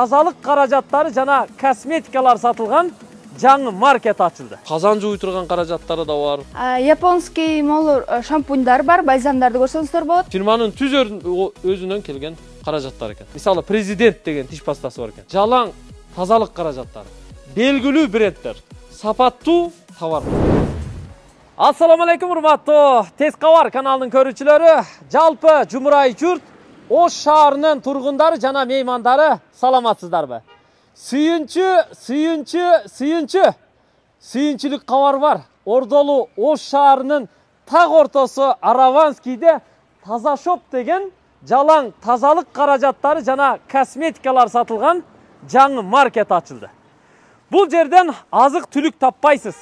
тазалық қаражаттары жана косметикалар сатылған жаңы маркет ашылды. қазан жуу турган каражаттары да бар японский мол шампуньдар бар бальзамдарды көрсөңүздөр болот фирманын түз өзүнөн келген каражаттар экен мисалы президент деген тиш пастасы бар экен жалаң тазалык каражаттары белгилүү бренддер сапаттуу товар ассалому алейкум урматтуу тез кабар каналынын көрүүчүлөрү жалпы жумурай журт ош шаарынын тургундары жана меймандары саламатсыздарбы сүйүнчү сүйүнчү сүйүнчү сүйүнчүлүк қавар бар ордолу ош шаарынын так ортосу араванскийде таза шоп деген жалаң тазалық қаражаттары жана косметикалар сатылған жаңы маркет ачылды Бұл жерден азык түлүк таппайсыз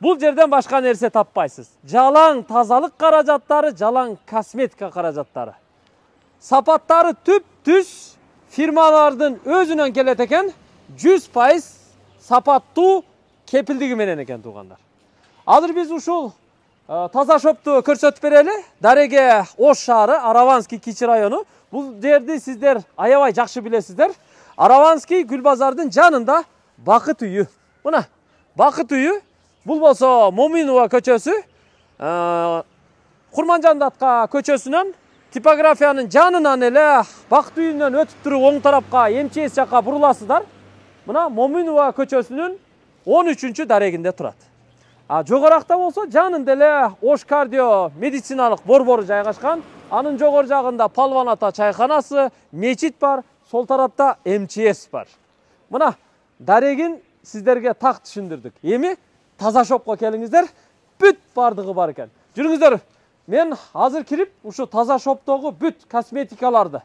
Бұл жерден башка нерсе таппайсыз жалаң тазалық қаражаттары, жалаң косметика каражаттары сапаттары түп түз фирмалардың өзінен келеді екен жүз пайыз сапаттуу кепілдігі менен екен туғандар азыр биз ушул таза шопту көрсөтүп берели дареге ош шаары араванский кичи району бул жерди сиздер аябай жакшы билесиздер араванский гүлбазардың жанында бакыт үйү мына бакыт үйү бул болсо моминова көчөсү курманжан датка көчөсүнөн типографияның жанынан эле бак үйүнөн өтүп туруп оң тарапка мчс жакка буруласыздар мына моминова көчөсүнүн он үчүнчү дарегинде турат а жогоракта болсо жанында эле ош кардио медициналык борбору жайгашкан анын жогору жагында палван ата чайканасы мечит бар сол тарапта мчс бар мына дарегин сиздерге так түшүндүрдүк эми таза шопко келиңиздер бүт баардыгы бар экен жүрүңүздөр мен азыр кирип ушу таза шоптогу бүт косметикаларды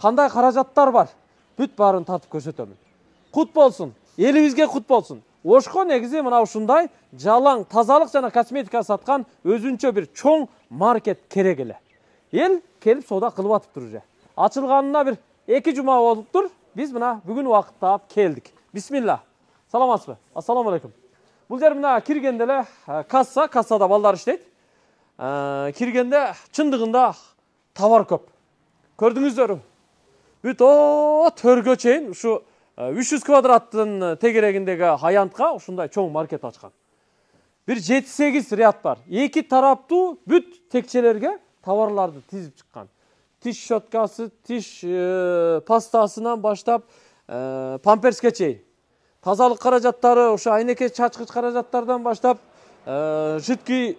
кандай каражаттар бар бүт баарын тартып көрсөтөмүн кут болсун элибизге кут болсун ошко негизи мына ушундай жалаң тазалык жана косметика саткан өзүнчө бир чоң маркет керек эле эл келип соода кылып атыптыр уже ачылганына бир эки жума болуптур биз мына бүгүн убакыт таап келдик бисмилла саламатсызбы ассалому алейкум бул жер мына киргенде эле касса кассада балдар иштейт ә, киргенде чындыгында товар көп көрдіңіздер бүт о төргө чейин ушу ә, үч жүз квадраттын ә, тегерегиндеги аянтка ушундай чоң маркет ачкан бир жети сегиз ряд бар эки тараптуу бүт текчелерге товарларды тизип чыккан тиш щеткасы тиш ә, пастасынан баштап ә, памперске чейин тазалык каражаттары ушу айнеке чачкыч каражаттардан баштап жидкий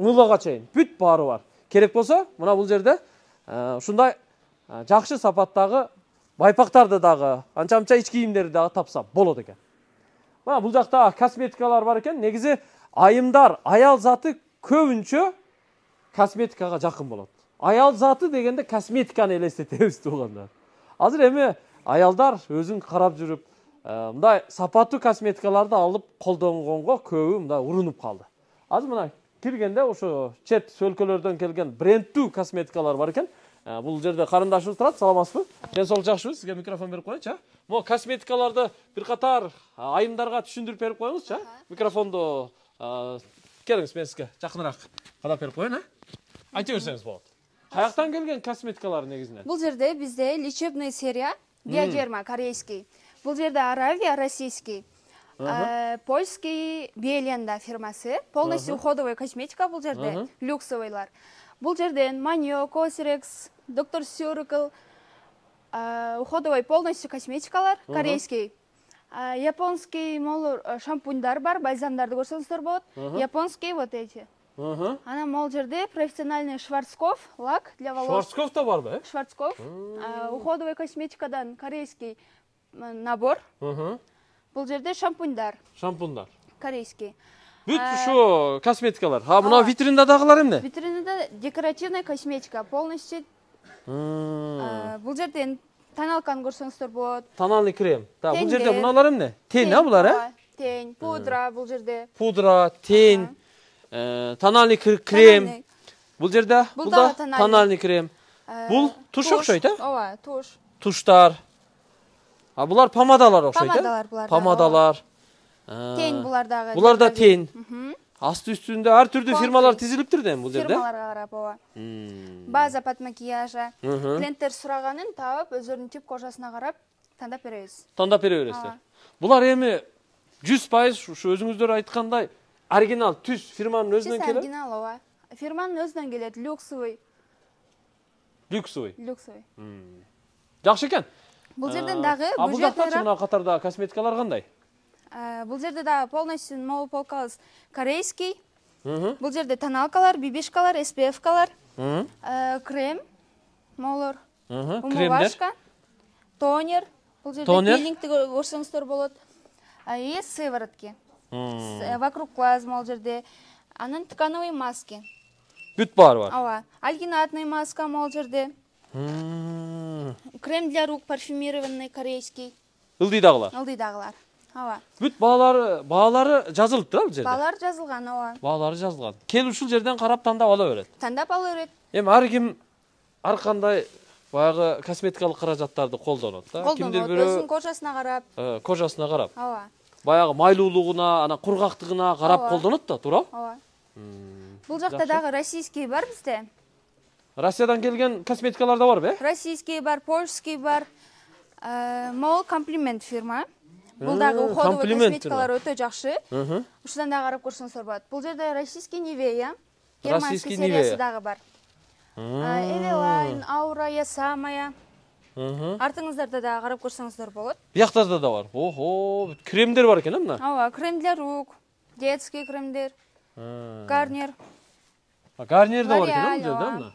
уулага чейин бүт бары бар керек болса мына бұл жерде ушундай э, э, жакшы сапаттагы байпактарды дагы анча мынча ич кийимдерди дагы тапса болады экен мына бұл жакта косметикалар бар екен негізі айымдар аял заты көбүнчө косметикаға жақын болады аял заты дегенде косметиканы элестетебиз туугандар азыр эми аялдар өзін қарап жүріп э, мындай сапаттуу косметикаларды алып колдонгонго көбү мындай ұрынып қалды азыр мына киргенде ошо чет өлкөлөрдөн келген брендтүү косметикалар бар экен ә, бул жерде карындашыбыз турат саламатсызбы ден соолук жакшыбы сизге микрофон берип коеюнчу а могу косметикаларды бир катар айымдарга түшүндүрүп берип коюңузчу а микрофонду келиңиз мен сизге жакыныраак кадап берип коеюн а айта берсеңиз болот каяктан келген косметикалар негизинен бул жерде бизде лечебный серия биодерма корейский бул жерде аравия российский Э, польский беленда фирмасы полностью уходовый косметика бұл жерде люксовыйлар бұл жерден маниок осирекс доктор сюркл э, уходовый полностью косметикалар корейский э, японский мол шампуньдар бар бальзамдарды көрсөңүздөр болот японский вот эти ана мол жерде профессиональный шварцков лак для волос шварцков та бар да шварцков уходовый косметикадан корейский набор бұл жерде шампуньдар шампуньдар корейский бүт ошо э, косметикалар а мына витринадагылар эмне витринада декоративная косметика полностью э, бул жерде эми тоналканы көрсөңүздөр болот тональный крем так бул жерде мыналар эмне тень а булар э тень пудра бул жерде пудра тень э, тональный крем бул жерде бул да тональный крем бул туш окшойт э ооба туш туштар А бұлар помадалар ұқсайды? Помадалар бұлар. Помадалар. Тен бұлар дағы. Бұлар да тен. Асты үстінде әр түрді фирмалар тізіліп тұр бұл жерде? Фирмаларға қарап ова. База под макияжа. Клиенттер сұрағанын тауып, өздерінің тип кожасына қарап таңдап береміз. Тандап Таңдап бере бересіздер. Бұлар емі 100% шу өзүңүздөр айткандай оригинал түз фирманын өзүнөн келеді. Оригинал ова. Фирманың өзінен келеді, люксовый. Люксовый. Люксовый. Жакшы екен бұл ә, жерден дағы а бұл қатарда косметикалар қандай ә, бұл жерде да полностью новый полкалыз корейский бұл жерде тоналкалар бибишкалар СПФ-калар, ә, крем молыр, умывашка тонер бұл жерде пилингті көрсеңіздер болады и сыворотки вокруг глаз мол жерде анан ткановый маски бүт бар бар ооба альгинатный маска мол жерде крем для рук парфюмированный корейский ылдыйдагылар ылдыйдагылар ооба бүт баалары баалары жазылып бұл жерде баалары жазылған ооба баалары жазылған кел ушул жерден қарап тандап ала берет тандап ала берет эми ар ким ар кандай баягы косметикалык каражаттарды колдонот да колдонот кимдир бирөө өзүнүн кожасына карап ә, кожасына карап ооба баягы майлуулугуна анан кургактыгына карап колдонот да туурабы ооба бул жакта дагы российский бар бизде россиядан келген косметикалар да бар бе российский бар польский бар мол комплимент фирма бұл дагы уходовый косметикалар өте жақсы ушудан дагы карап көрсөңүздөр болот бұл жерде российский нивея германский сериясы дағы бар эвелайн аура я самая артыңыздарда да карап көрсөңүздөр болот буяктарда да бар охо кремдер бар екен э мына ооба кремдер рук детский кремдер гарнир гарнир да бар экен э бул жерде мына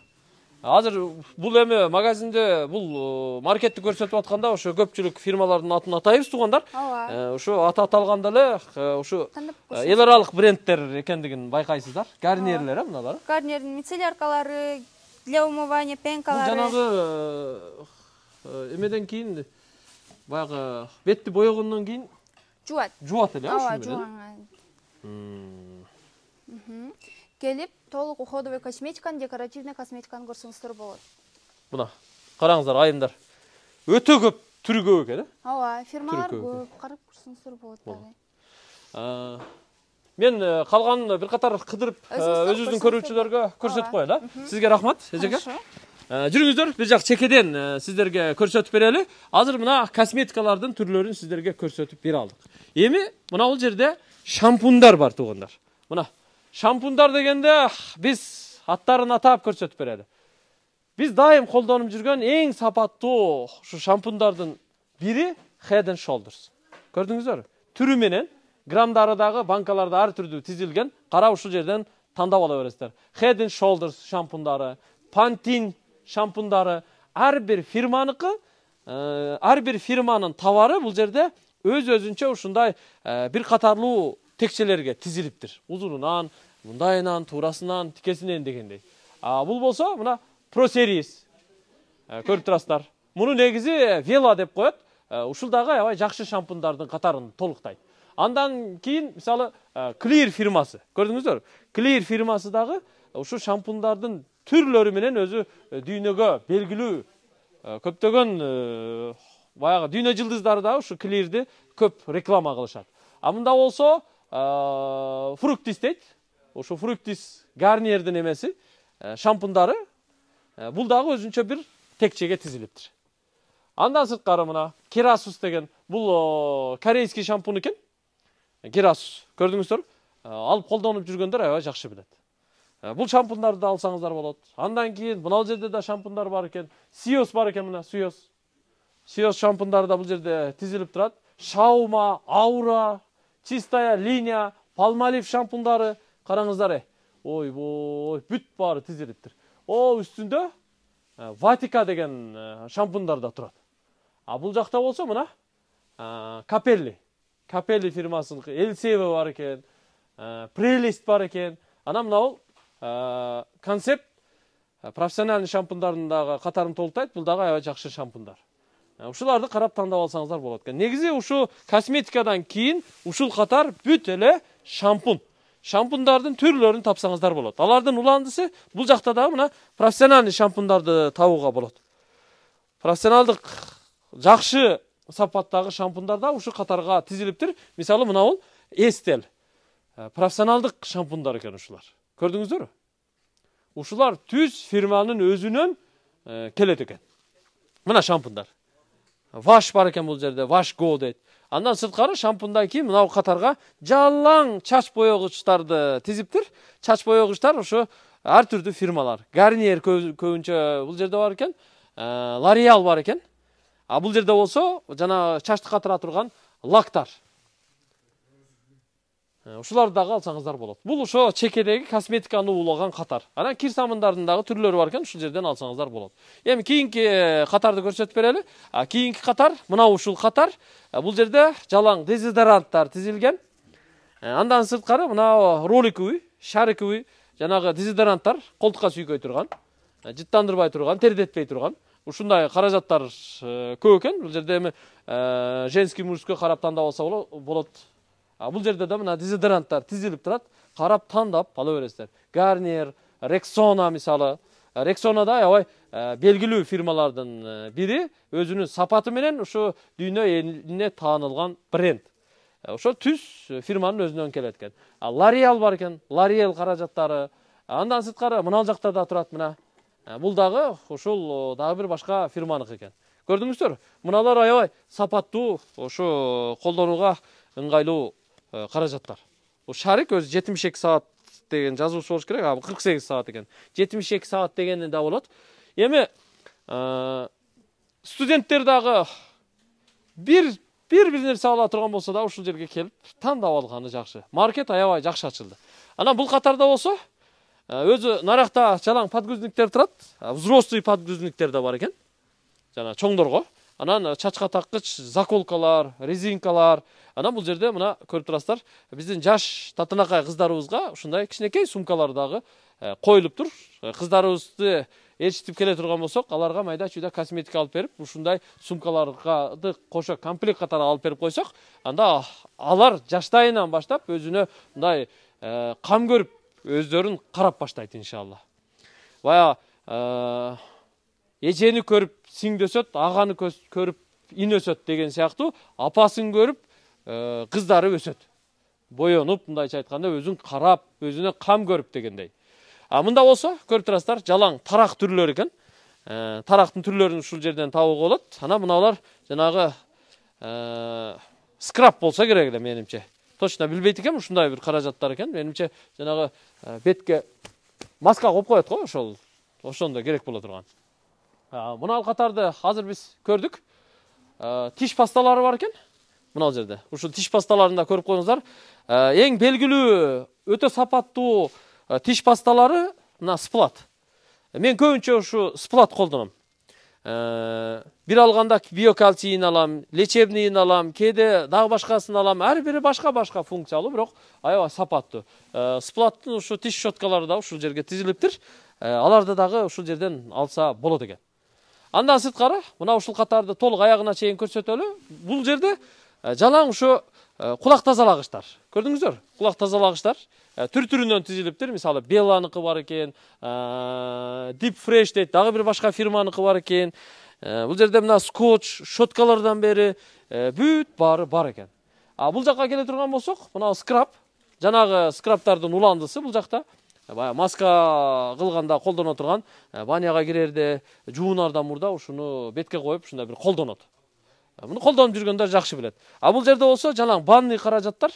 азыр бул эми магазинде бул э, маркетти көрсөтүп атканда ошо көпчүлүк фирмалардын атын атайбыз туугандар ооба ушу э, аты аталганда эле ушу э, эл аралык брендтер экендигин байкайсыздар гарниерлер э мыналар гарниердин мицеляркалары для умывания пенкалары жанагы эмеден кийин баягы бетти боегондон кийин жуат жуат эле ооба жууганга келип толук уходовый косметиканы, декоративный косметиканы көрсіңіздер болады. мына қараңыздар, айымдар өте көп түрү көп экен э ооба фирмалар көп карап көрсөңүздөр болот дагы ә, мен калганын бир катар кыдырып өзүбүздүн көрүүчүлөргө көрсөтүп коелу э сизге рахмат эжеке ә, Жүріңіздер, бир жақ чекеден ә, сіздерге көрсетіп берели азыр мына косметикалардын түрлөрүн сиздерге көрсөтүп бере Емі, эми ол жерде шампундар бар туугандар мына шампундар дегенде биз аттарын атап көрсөтүп берели биз дайым колдонуп жүргөн эң сапаттуу ушу шампундардын бири head and shoulders көрдүңүздөрбү түрү менен грамдары дагы банкаларда ар түрдүү тизилген карап ушул жерден тандап ала бересиздер head and shoulders шампундары пантин шампундары ар бир фирманыкы ар бир фирманын товары бул жерде өз өзүнчө ушундай бир катарлуу текшелерге тізіліптір узунунан мындайынан турасынан тикесинен дегендей а бул болсо мына просерис көрүп турасыздар муну негизи вела деп коет ушул дагы аябай жакшы шампундардын катарын толуктайт андан кийин мисалы клир фирмасы көрдүңүздөр клир фирмасы дагы ушу шампундардын түрлөрү менен өзү дүйнөгө белгилүү көптөгөн баягы дүйнө жылдыздары дагы ушу клирди көп реклама кылышат а мында болсо фруктис дейт ошо фруктис гарниердин эмеси шампундары бул дагы өзүнчө бир текчеге тизилиптир андан сырткары мына кирасус деген бул корейский шампунь экен кирасус көрдүңүздөр алып колдонуп жүргөндөр аябай жакшы билет бул шампундарды да алсаңыздар болот андан кийин мынал жерде да шампундар бар экен сиос бар экен мына сиос сиос шампундары да бул жерде тизилип турат шаума аура чистая линия палмалив шампундары қараңыздар э, ойбой бүт бары тізіліптір о үстінде э, ватика деген э, шампундар да тұрады а бұл жақта болса мына капелли капелли фирмасының эльсева бар екен прелесть бар екен ана мынау концепт профессиональный шампундарындағы қатарын толтайды бұл дағы жақсы шампундар ушуларды ә, карап таңдап алсаңыздар болот экен негизи косметикадан кейін, ушул қатар бүт эле шампунь шампундардын түрлөрүн тапсаңыздар болот алардын уландысы бұл жакта дагы мына профессиональный шампундарды табууга болот профессионалдык жакшы сапаттагы шампундар да қатарға катарга тизилиптир мисалы мынабул эстел. Ә, профессионалдык шампундар экен ушулар көрдүңүздөрбү ушулар түз фирманын өзүнөн ә, келет экен мына шампундар ваш бар екен бұл жерде ваш го дейді андан сырткары шампундан кийин мынау қатарға жалаң чач боегучтарды тизиптир чач боегучтар ушу ар түрдүү фирмалар гарниер көбүнчө бул жерде бар экен лореал бар экен а бул жерде болсо жана чачты катыра турган лактар ушуларды э, дагы алсаңыздар болот бул ошо чекедеги косметиканы уулаган катар анан кир дагы түрлөрү бар экен ушул жерден алсаңыздар болот эми кийинки катарды көрсөтүп берели кийинки катар мына ушул катар э, бул жерде жалаң дезодоранттар тизилген э, андан сырткары мына роликовый шариковый жанагы дезодоранттар колтукка сүйкөй турган жыттандырбай турган тердетпей турган ушундай каражаттар көп экен бул жерде эми женский мужской карап тандап алса болот А бул жерде да мына дезодоранттар тизилип турат карап тандап ала бересиздер гарнер рексона мисалы э, да аябай э, белгилүү фирмалардын э, бири өзүнүн сапаты менен ушу дүйнө элине таанылган бренд ошо түз фирманын өзүнөн келет экен лариал бар экен лариел каражаттары андан сырткары мынал жакта да турат мына бул дагы ушул дагы бир башка фирманыкы экен көрдүңүздөр мыналар аябай сапаттуу ошо колдонууга ыңгайлуу каражаттар э, шарик өзі жетимиш эки саат деген жазуучу болуш керек ал кырк сегиз саат экен жетимиш эки саат дегени да болот эми студенттер дағы бір бир бир нерсе ала турган болсо да ушул жерге келіп тандап алғаны жақсы маркет аябай жакшы ачылды анан бұл қатарда болсо э, өзі нарақта жалаң подгузниктер тұрады э, взрослый подгузниктер да бар екен жана чоңдор ғой анан э, чачка таккыч заколкалар резинкалар анан бул жерде мына көрүп турасыздар биздин жаш татынакай кыздарыбызга ушундай кичинекей сумкалар дагы коюлуптур э, кыздарыбызды э, ээрчитип келе турган болсок аларга майда чүйдө косметика алып берип ушундай сумкаларды кошо комплект катары алып берип койсок анда алар жаштайынан баштап өзүнө мындай кам көрүп өздөрүн карап баштайт иншалла баягы эжени көрүп сіңдеседі ағаны көріп ин өсөт деген сияқты апасын көріп э, қыздары өсөт боянып мындайша айтқанда өзің қарап өзіне қам көріп дегендей а мында болса көріп тұрасыздар жалаң тарақ түрлері екен э, тарақтың түрлерін ушул жерден табууга болот анан мыналар жанагы ә, э, скраб болса керек эле менимче точно билбейт экенмин ушундай бир каражаттар экен менимче жанагы бетке маска коюп коет го ошол ошондо керек бола турган мына қатарды қазір біз көрдік тиш пасталары бар екен мынау жерде ушул тиш пасталарында көріп қойыңыздар ең белгілі өте сапатты э, тиш пасталары мына сплат мен көбүнчө ұшы сплат колдоном бир алганда биокальцийин алам лечебныйын алам кээде дағы башқасын алам ар бири башқа башка функциялуу бирок аябай сапаттуу сплаттын ұшы тиш щеткалары да ушул жерге тизилиптир аларды дағы ушул жерден алса болады экен андан сырткары мына ушул катарды толук аягына чейин көрсөтөлү бул жерде э, жалаң ушу кулак э, тазалагычтар көрдүңүздөр кулак тазалагычтар э, түр түрүнөн тизилиптир мисалы белланыкы бар экен дип Fresh дейт дагы бир башка фирманыкы бар экен бул жерде мына скотч щеткалардан бери бүт баары бар экен а бул жака келе турган болсок мына скраб жанагы скрабтардын уландысы бул жакта Ә, баягы маска кылганда колдоно турган ә, баняга кирерде жуунардан мурда ушуну бетке коюп ушундай бир колдонот ә, муну колдонуп жүргөндөр жакшы билет а бул жерде болсо жанагы банный каражаттар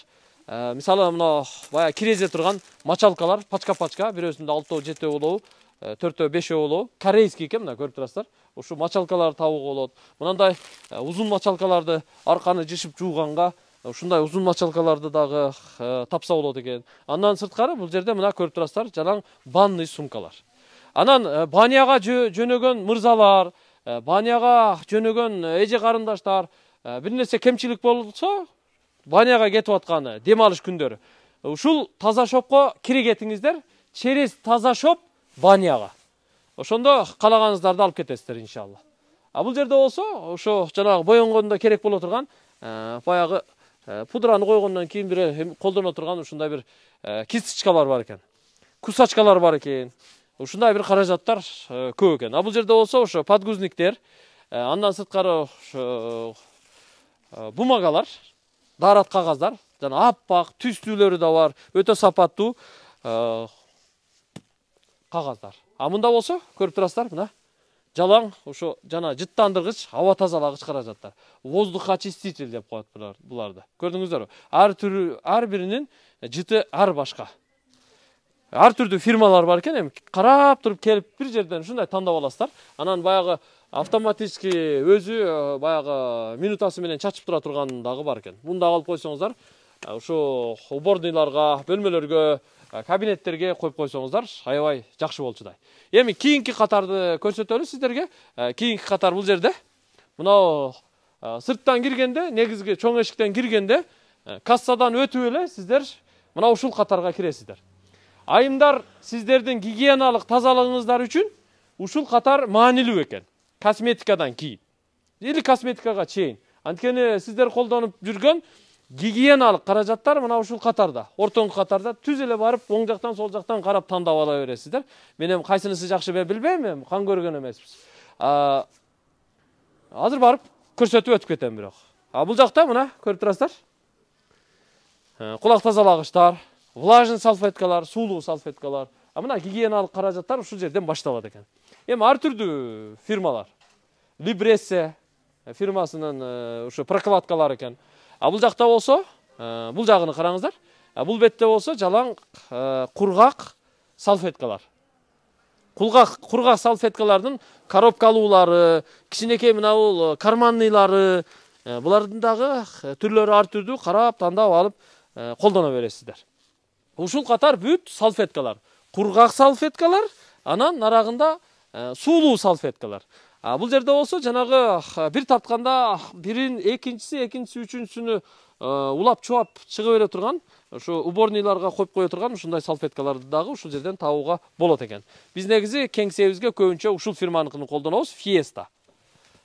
мисалы мына баягы кирезе турган мочалкалар пачка пачка бирөөсүндө алтоо жетөө болобу төртөө бешөө болобу корейский экен мына көрүп турасыздар ушул мочалкаларды табууга болот мынандай узун мочалкаларды арканы жышып жууганга ушундай э, узун мочалкаларды дагы э, тапса болот экен андан сырткары бул жерде мына көрүп турасыздар жалаң банный сумкалар анан э, банияга жөнөгөн мырзалар баняға жөнөгөн эже карындаштар бир нерсе кемчилик болсо банияга кетип атканы дем алыш күндөрү ушул таза шопко кире кетиңиздер через таза шоп банияга ошондо каалаганыңыздарды алып кетесиздер иншалла а бул жерде болсо ошо жанагы боенгондо керек боло турган баягы пудраны койгондон кийин бир қолдана колдоно турган ушундай бир кисточкалар бар экен кусачкалар бар экен ушундай бир каражаттар көп экен а бул жерде болсо ошо подгузниктер андан сырткары ошо бумагалар даарат кагаздар жана аппак түстүүлөрү да бар өтө сапаттуу кагаздар а мында болсо көрүп турасыздар мына жалаң ошо жана жыттандыргыч аба тазалагыч каражаттар очиститель деп коет буларды көрдүңүздөрбү ар түрү ар биринин жыты ар башка ар түрдүү фирмалар бар экен эми карап туруп келип бир жерден ушундай тандап аласыздар анан баягы автоматически өзү э, баягы минутасы менен чачып тура турган дагы бар экен мындай алып койсоңуздар ушул э, уборныйларга бөлмөлөргө кабинеттерге қойып қойсоңыздаршы аябай жақсы болчудай эми кийинки катарды көрсөтөлү сиздерге кийинки катар бул жерде мынау сырттан киргенде негизги чоң эшиктен киргенде кассадан өтүп эле сиздер мына ушул катарга киресиздер айымдар сиздердин гигиеналык тазалыгыңыздар үчүн ушул катар маанилүү экен косметикадан кийин или косметикага чейин анткени сиздер колдонуп жүргөн гигиеналық қаражаттар мына ушул қатарда ортоңку қатарда түз эле барып оң жактан сол жактан қарап тандап ала бересиздер мен эми кайсынысы жакшы мен билбейм эми кан көргөн эмеспиз азыр барып көрсөтүп өтүп кетем бирок а бул жакта мына көрүп турасыздар кулак тазалагычтар влажный салфеткалар суулуу салфеткалар а мына гигиеналык каражаттар ушул жерден башталат экен эми ар түрдүү фирмалар либрессе фирмасынын ушу прокладкалар экен а бұл жақта болсо э, бұл жағыны қараңыздар бұл бетте болсо жалаң э, құрғақ салфеткалар құрғақ, құрғақ салфеткалардың коробкалуулары кішінекей бул э, карманныйлары бұлардың дагы түрлері ар түрдүү карап тандап алып колдоно бересиздер ушул катар бүт салфеткалар кургак салфеткалар анан нарагында суулуу салфеткалар бул жерде болсо жанагы бир тартканда бирин экинчиси экинчиси үчүнчүсүнү э, улап чуап чыга бере турган ошо уборныйларга коюп кое турган ушундай салфеткаларды дагы ушул жерден табууга болот экен биз негизи кеңсебизге көбүнчө ушул фирманыкын колдонобуз фиеста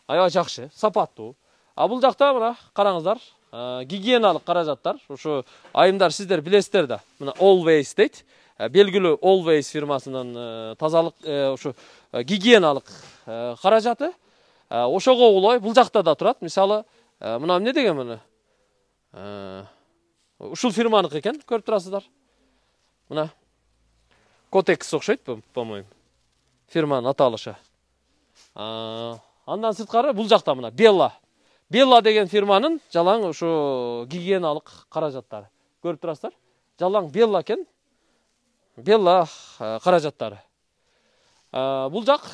аябай жакшы сапаттуу а бул жакта мына караңыздар э, гигиеналык каражаттар ушу айымдар сиздер билесиздер да мына always дейт э, белгилүү always фирмасынын тазалык ушу гигиеналык Э, қаражаты э, ошого улай бул жакта да турат мисалы э, мына эмне деген мына ушул фирманыкы экен көрүп турасыздар мына котекс окшойт по моему фирманын аталышы андан сырткары бул жакта мына белла белла деген фирманын жалаң ушу гигиеналык каражаттары көрүп турасыздар жалаң белла экен белла каражаттары бул жак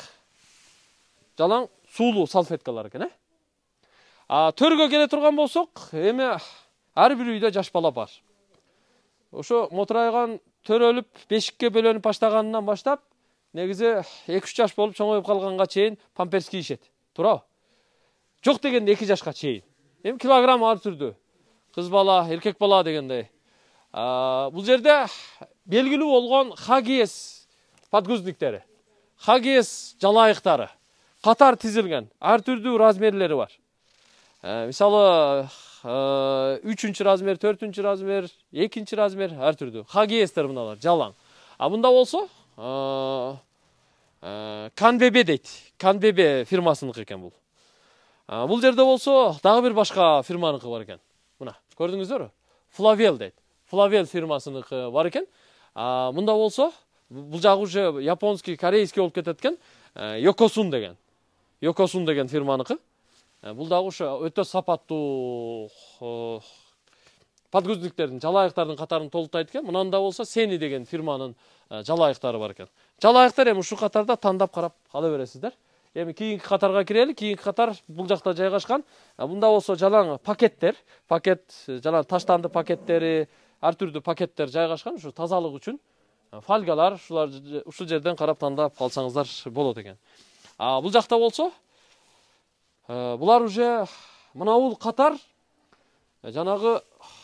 жалаң суулуу салфеткалар экен э төргө келе турган болсок эми ар бир үйдө жаш бала бар ошо мотурайган төрөлүп бешикке бөлөнүп баштаганынан баштап негизи эки үч жаш болуп чоңоюп калганга чейин памперс кийишет туурабы жок дегенде эки жашка чейин эми килограмм ар түрдүү кыз бала эркек бала дегендей бул жерде белгилүү болгон хагиес подгузниктери хагиес жалайыктары қатар тізілген әртүрлі размерлері бар ә, мысалы ә, үчүнчү размер төртүнчү размер экинчи размер ар түрдүү хагиестер мыналар жалаң а мында болсо канбебе дейт канбебе фирмасыныкы экен бул бул жерде болсо дагы бир башка фирманыкы бар экен мына көрдүңүздөрбү флавел дейт флавел фирмасыныкы бар экен мында болсо бул жагы уже японский корейский болуп кетет экен йокосун деген Йокосун деген фирманыкы. бул дагы ошо өтө сапаттуу подгузниктердин жалайыктардын катарын толтойт экен мынанда болсо сени деген фирманын жалайыктары бар экен жалайыктар эми ушул катарда тандап карап ала бересиздер эми кийинки катарга кирели кийинки катар бул жакта жайгашкан мында болсо жалаң пакеттер пакет жалаң таштанды пакеттери ар түрдүү пакеттер жайгашкан ушу тазалык үчүн фольгалар ушулар ушул жерден карап тандап алсаңыздар болот экен А бұл жақта болсо э, бұлар уже мынауыл қатар жанагы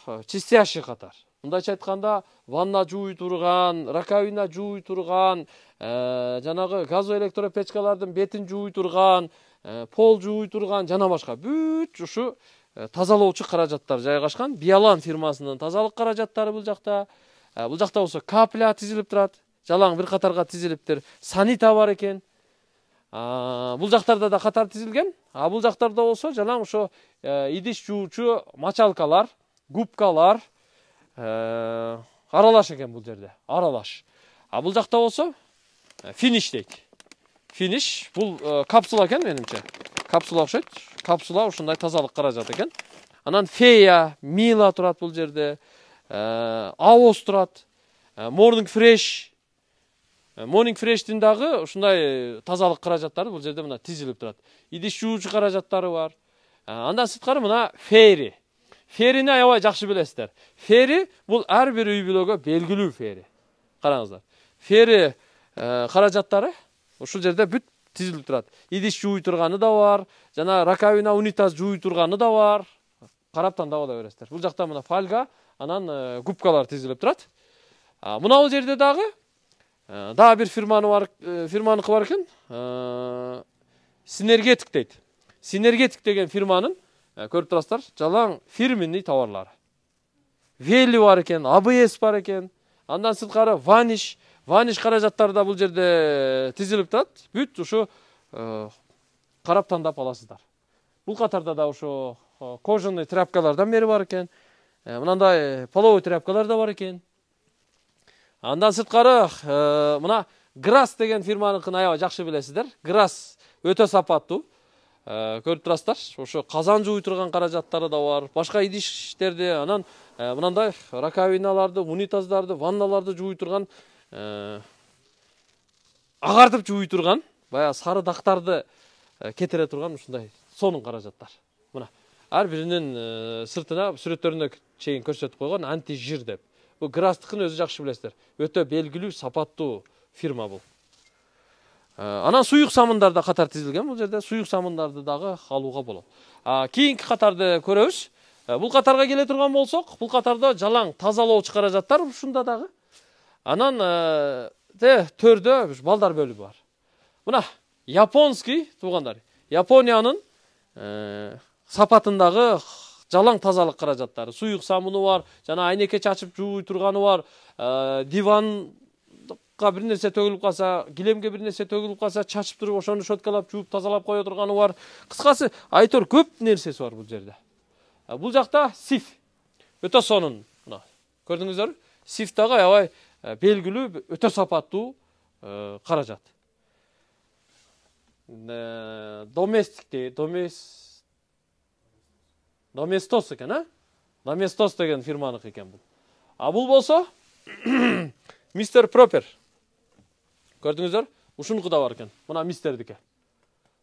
э, чистящий қатар мындайча айтканда ванна жууй турган раковина жууй турган э, жанагы газоэлектрпечкалардын бетин жууй турган пол жууй турган жана башка бүт ушу тазалоочу каражаттар жайгашкан биолан фирмасынын тазалык каражаттары бул жакта бул жакта болсо капля тизилип турат жалаң бир катарга тизилиптир санита бар экен бул жактарда да катар тизилген а бул жактарда болсо жанагы ошо идиш жуучу мочалкалар губкалар аралаш экен бул жерде аралаш а бул жакта болсо финиш дейт финиш бул капсула экен менимче капсула окшойт капсула ушундай тазалык каражат экен анан фея мила турат бул жерде авоз турат морнинг фреш монинг э, фрештин дагы ушундай э, тазалык каражаттары бул жерде мына тизилип турат идиш жуучу каражаттары бар э, андан сырткары мына фери ферини аябай жакшы билесиздер фери бул ар бир үй бүлөгө белгилүү фери караңыздар фери каражаттары ушул жерде бүт тизилип турат идиш жууй турганы да бар жана ракавина унитаз жууй турганы да бар карап тандап ала бул жакта мына фольга анан губкалар тизилип турат мына бул жерде дагы дагы бир фирманы бар фирманыкы бар экен синергетик дейт синергетик деген фирманын көрүп турасыздар жалаң фирменный товарлары вели бар экен абс бар экен андан сырткары ваниш ваниш каражаттары да бул жерде тизилип турат бүт ушу карап тандап аласыздар бул катарда да ошо кожаный тряпкалардан бери бар экен мынандай половой тряпкалар да бар экен андан сырткары э, мына грас деген фирманыкын аябай жакшы билесиздер грас өтө сапаттуу э, көрүп турасыздар ошо казан жууй турган каражаттары да бар башка идиштерди анан э, мынандай раковиналарды унитаздарды ванналарды жууй турган агартып жууй турган баягы сары дактарды кетире турган ушундай сонун каражаттар мына ар биринин сыртына сүрөттөрүнө чейин көрсөтүп койгон антижир деп бұл грастықын өзі жақсы білесіздер өте белгілі сапаттуу фирма бұл ә, анан суюк самындар да катар тизилген бул жерде суюк самындарды дагы алууга болот ә, кийинки катарды көрөбүз ә, бул катарга келе турган болсок бул катарда жалаң тазалоочу каражаттар ушунда дагы анан төрдө балдар бөлүгү бар мына японский туугандар япониянын сапатындагы жалаң тазалық каражаттары суюк сабыны бар жана айнеке чачып жууй турганы бар э, диван бир нерсе төгүлүп калса килемге бир нерсе төгүлүп калса чачып туруп ошону щеткалап жууп тазалап кое турганы бар кыскасы айтор көп нерсеси бар бул жерде э, бул жакта сиф өтө сонун мына көрдүңүздөрбү сиф дагы аябай э, белгилүү өтө сапаттуу каражат доместикти домес доместос екен ә доместос деген фирманыкы екен бұл а бұл болса мистер пропер көрдіңіздер ушунуку да бар екен мына мистердікі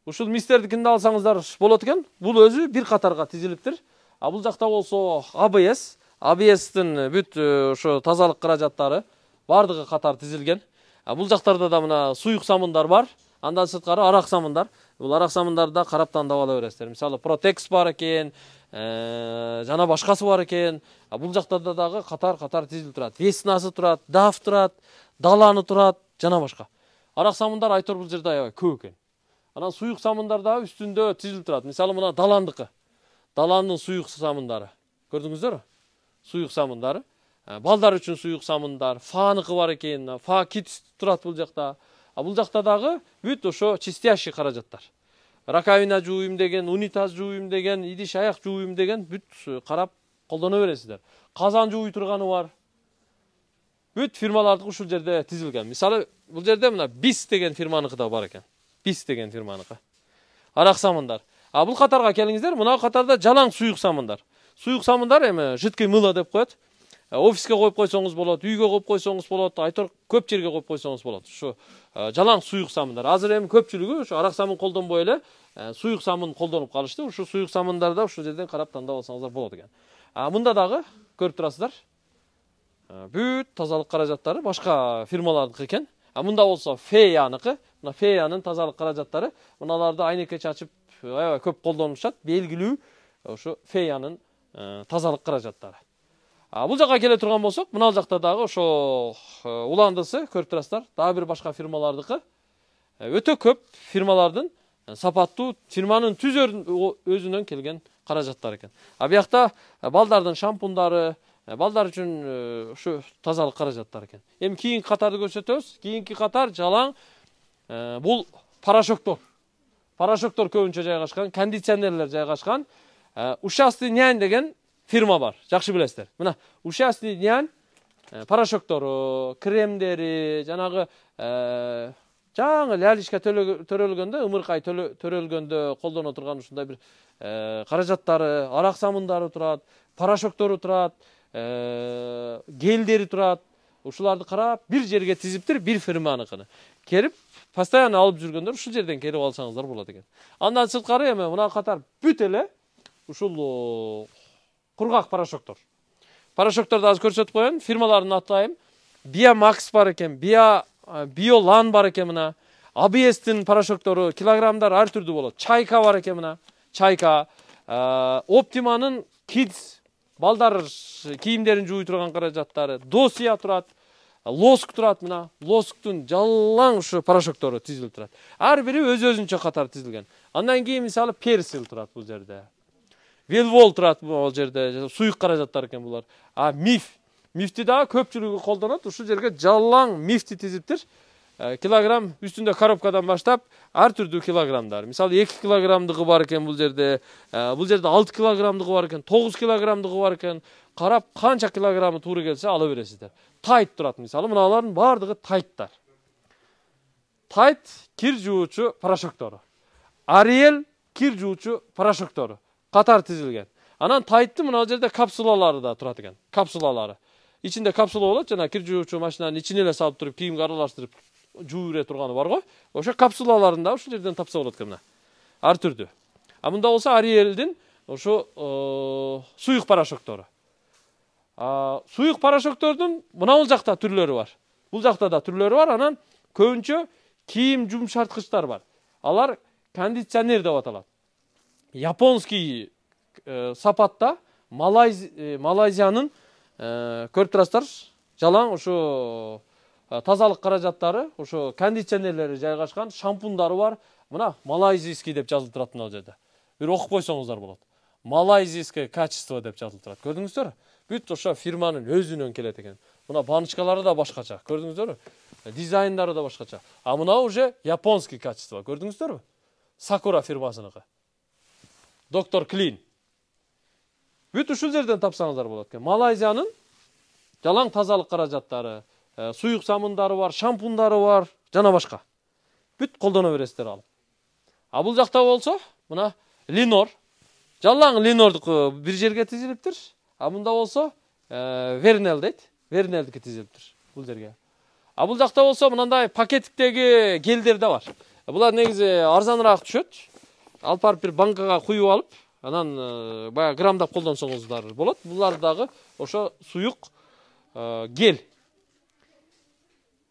ұшыл мистердікін алсаңыздар болады екен бұл өзі бір қатарға тізіліптір а бұл жақта болсо абс АБС-тің бүт ошо тазалық каражаттары баардыгы қатар тизилген а бул жактарда да мына суюк самындар бар андан сырткары арак самындар бул да қарап тандап ала бересіздер мысалы протекс бар экен э, жана басқасы бар экен бул жактарда дагы қатар қатар тизилип тұрады веснасы тұрады дав тұрады даланы тұрады жана басқа арак самындар айтор бұл жерде аябай көп екен анан суюк самындар дагы үстінде тизилип тұрады мысалы мына даландыкы даландын суюк самындары көрдүңүздөр суюк самындары э, балдар үшін суюк самындар фаныкы бар екен фа китс турат бул жакта а бул жакта дагы бүт ошо чистящий каражаттар раковина жууйм деген унитаз жууйм деген идиш аяк жууйм деген бүт карап колдоно бересиздер казан жууй турганы бар бүт фирмалардыкы ушул жерде тизилген мисалы бул жерде мына бис деген фирманыкы да бар экен бис деген фирманыкы арак самындар а бул катарга келиңиздер мына катарда жалаң суюк самындар суюк самындар эми жидкий мыло деп коет э, офиске коюп койсоңуз болот үйгө коюп койсоңуз болот айтор көп жерге коюп койсоңуз болот ушу Э, жалаң суйық самындар азыр эми көпчүлүгү ушу арак самын колдонбой эле э, суюк самын колдонуп калышты ушу суюк самындарды да ушул жерден карап тандап алсаңыздар болот экен мында дагы көрүп турасыздар э, бүт тазалык каражаттары башка фирмалардыкы экен а мында болсо феяныкы мына феянын тазалык каражаттары мыналарды айнекке чачып аябай көп колдонушат белгилүү ушу феянын тазалык каражаттары бұл жаққа келе тұрған болсақ мынау жақта дағы ошол уландысы көріп тұрасыздар дагы бир башка фирмалардыкы ә, өтө көп фирмалардын ә, сапаттуу фирманын түз өзүнөн келген каражаттар экен а биякта ә, балдардын шампундары балдар үчүн ушу тазалык каражаттары экен эми кийинки катарды көрсөтөбүз кийинки катар жалаң бул порошоктор порошоктор көбүнчө жайгашкан кондиционерлер жайгашкан ушастый нянь деген фирма бар жакшы білесіздер мына участный деген э, порошоктору кремдери жанагы э, жаңы лялечка төрөлгөндө ымыркай төрөлгөндө колдоно турган ушундай бир каражаттары э, арак самындары турат порошоктору турат гелдери турат ушуларды карап бир жерге тизиптир бир фирманыкыны келип постоянно алып жүргөндөр ушул жерден келип алсаңыздар болот экен андан сырткары эми мына катар бүт эле ушул құрғақ порошоктор порошокторду аз көрсетіп коеюн фирмаларын атайын макс бар екен био биолан бар екен мына абстин порошоктору килограммдар ар түрдүү чайка бар екен мына чайка оптиманын кидс балдар киімдерін жууй тұрған каражаттары досия турат лоск турат мына лосктың жалаң ушу порошоктору тизилип турат ар өз өзүнчө қатар тізілген андан кейін мысалы персил тұрады бұл жерде велбол тұрады ол жерде сұйық қаражаттар екен бұлар а миф мифти дагы көпчүлүгү колдонот ушул жерге жалаң мифти тизиптир ә, килограмм үстінде коробкадан баштап ар түрдүү килограммдар мисалы эки килограммдығы бар екен бұл жерде ә, бұл жерде алты килограммдығы бар екен тогуз килограммдығы бар екен қарап қанша килограммы туура келсе ала бересіздер тайт турат мисалы мыналардын баардыгы тайттар тайт кир жуучу порошоктору ариэль кир жуучу порошоктору қатар тізілген анан тайттын мына жерде капсулалары да турат экен капсулалары ичинде капсула болот жана кир жуучу машинанын ичине эле салып туруп кийимге аралаштырып жууп бере турганы бар го ошо капсулаларын да ушул жерден тапса болот экен мына ар түрдүү а мында болсо ариэлдин ошо суюк порошоктору суюк порошоктордун мынабул жакта түрлөрү бар бул жакта да түрлөрү бар анан көбүнчө кийим жумшарткычтар бар алар кондиционер деп аталат японский э, сапатта Малайз, ә, э, малайзияның ә, э, көріп тұрасыздар жалаң ушу тазалық қаражаттары ошо кондиционерлери жайгашкан шампундары бар мына малайзийский деп жазылып турат мына жерде бір оқып койсоңуздар болады малайзийское качество деп жазылып турат көрдіңіздер бүт ошо фирманың өзүнөн келет экен мына баночкалары да башкача көрдүңүздөрбү дизайндары да башкача а мынау уже японский качество көрдүңүздөрбү сакура фирмасыныкы доктор клин бүт ушул жерден тапсаңыздар болот экен малайзиянын жалаң тазалык каражаттары э, суюк самындары бар шампундары бар жана башка бүт колдоно бересиздер алып а бул жакта болсо мына линор жалаң линордуку бир жерге тизилиптир а мында болсо э, вернел дейт вернелдики тизилиптир бул жерге а бул жакта болсо мынандай пакеттиктеги гелдер да бар булар негизи арзаныраак түшөт алып барып бір банкаға құйып алып анан э, баягы грамдап колдонсоңуздар болот булар дагы ошо суюк э, гель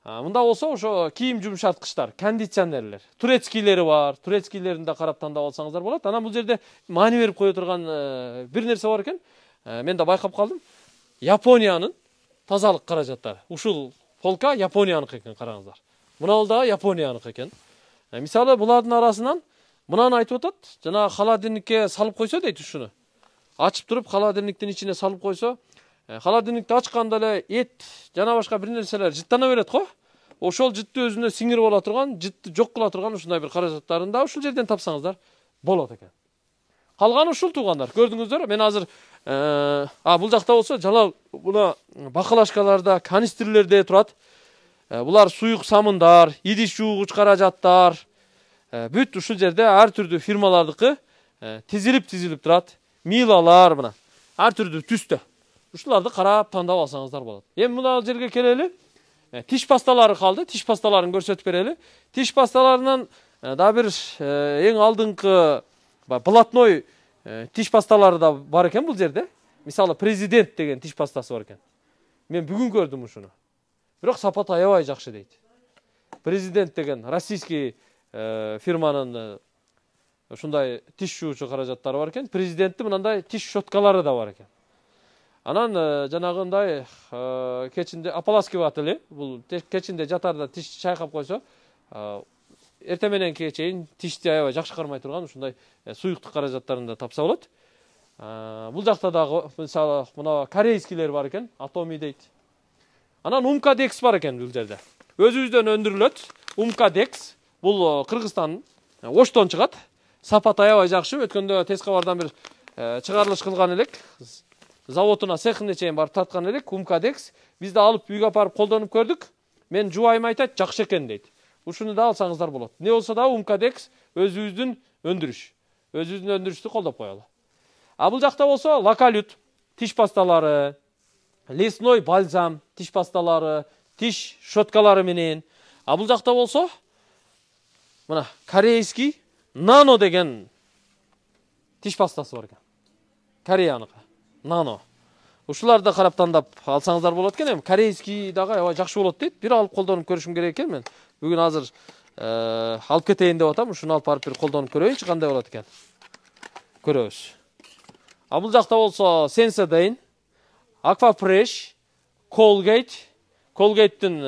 мында болсо ошо кийим жумшарткычтар кондиционерлер турецкийлери бар турецкийлерин да карап тандап алсаңыздар болот анан бул жерде маани берип кое турган э, бир нерсе бар экен мен да байкап калдым япониянын тазалык каражаттары ушул полка японияныкы экен караңыздар мынабул дагы японияныкы экен мисалы булардын арасынан мынаны айтып атат жанагы холодильникке салып қойса дейт ушуну ачып тұрып холодильниктин ішіне салып қойса холодильникти ашқанда эле ет жана башка бир нерселер жыттана береді го ошол жытты өзүнө сиңирип ала турган жытты жок кыла турган ушундай бир каражаттарын да ушул жерден тапсаңыздар болот экен калганы ушул туугандар көрдүңүздөр мен азыр а бул жакта болсо жалал мына бакалашкаларда канистрлерде турат булар суюк самындар идиш жуугуч каражаттар бүт ушул жерде ар түрдүү фирмалардыкы тизилип тизилип турат милалар мына ар түрдүү түстө ушуларды карап тандап алсаңыздар болот эми мына жерге келели тиш пасталары калды тиш пасталарын көрсөтүп берели тиш пасталарынан дагы бир эң алдыңкы блатной тиш пасталары да бар экен бул жерде мисалы президент деген тиш пастасы бар экен мен бүгүн көрдүм ушуну бирок сапат аябай жакшы дейт президент деген российский Э, фирманын э, ушундай тиш жуучу каражаттары бар экен президенттин мынндай тиш щеткалары да бар экен анан э, жанагындай кечинде ополаскиватель бул кечинде жатаарда тишти чайкап койсо эртең мененкиге чейин тишти аябай жакшы кармай турган ушундай суюктук каражаттарын да тапса болот бул жакта дагы мисалы мына корейскийлер бар экен атоми дейт анан умкадекс бар экен бул жерде өзүбүздөн өндүрүлөт умкадекс бұл қырғызстан э, э, оштон чыгат сапаты аябай жакшы өткөндө тез кабардан бир э, чыгарылыш кылган элек заводуна цехине чейин барып тарткан элек умкадекс биз да алып үйгө апарып колдонуп көрдүк мен жубайым айтат жакшы экен дейт ушуну да алсаңыздар болот не болсо дагы умкадекс өзүбүздүн өндүрүш өзүбүздүн өндүрүштү колдоп коелу а бул жакта болсо локалют тиш пасталары лесной бальзам тиш пасталары тиш щеткалары менен а бул жакта болсо мына корейский нано деген тиш пастасы бар екен кореяныкы нано ушуларды карап тандап алсаңыздар болот экен эми корейский дагы аябай жакшы болот дейт бир алып колдонуп көрүшүм керек экен мен бүгүн азыр алып кетейин деп атам ушуну алып барып бир колдонуп көрөйүнчү кандай болот экен көрөбүз а бул жакта болсо аква аквапреш колгейт колгейттин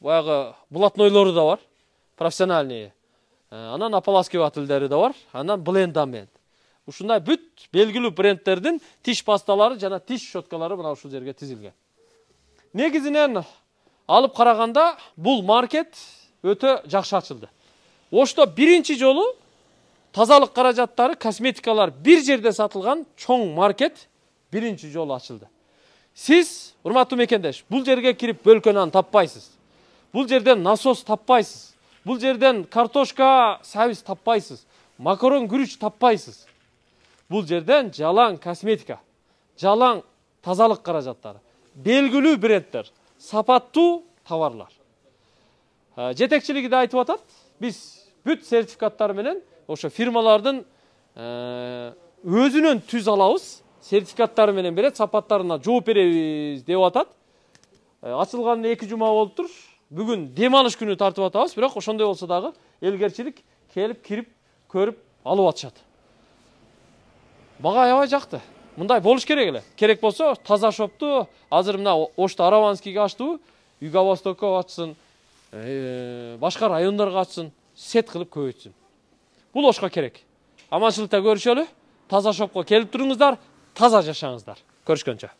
баягы блатнойлору да бар профессиональный анан э, ополаскивать да бар анан блендамент ушундай бүт белгилүү брендтердин тиш пасталары жана тиш щеткалары мына ушул жерге тизилген негизинен алып караганда бул маркет өтө жакшы ачылды ошто биринчи жолу тазалык каражаттары косметикалар бир жерде сатылган чоң маркет биринчи жолу ачылды сиз урматтуу мекендеш бул жерге кирип бөлкөнан таппайсыз бул жерден насос таппайсыз бұл жерден картошка сәбіз таппайсыз макарон күрүч таппайсыз бұл жерден жалаң косметика жалаң тазалық қаражаттары белгілі брендтер сапаттуу товарлар жетекчилиги ә, жетекшілігі де айтып атат біз бүт сертификаттар менен ошо фирмалардын түз алабыз сертификаттары менен ә, берет сапаттарына жооп беребиз деп атат ә, ачылганына эки жума болуптур бүгін демалыш күні тартып атабыз бірақ ошондой болсо дагы элгерчилик келип кирип көрүп алып атышат мага аябай жакты мындай болуш керек эле керек болсо таза шопту азыр мына ошто араванскийге ачтыбы юго востокко ачсын э, башка райондорго ачсын сет кылып көбөйтсүн бул ошко керек аманчылыкта көрүшөлү таза шопко келип туруңуздар таза жашаңыздар көрүшкөнчө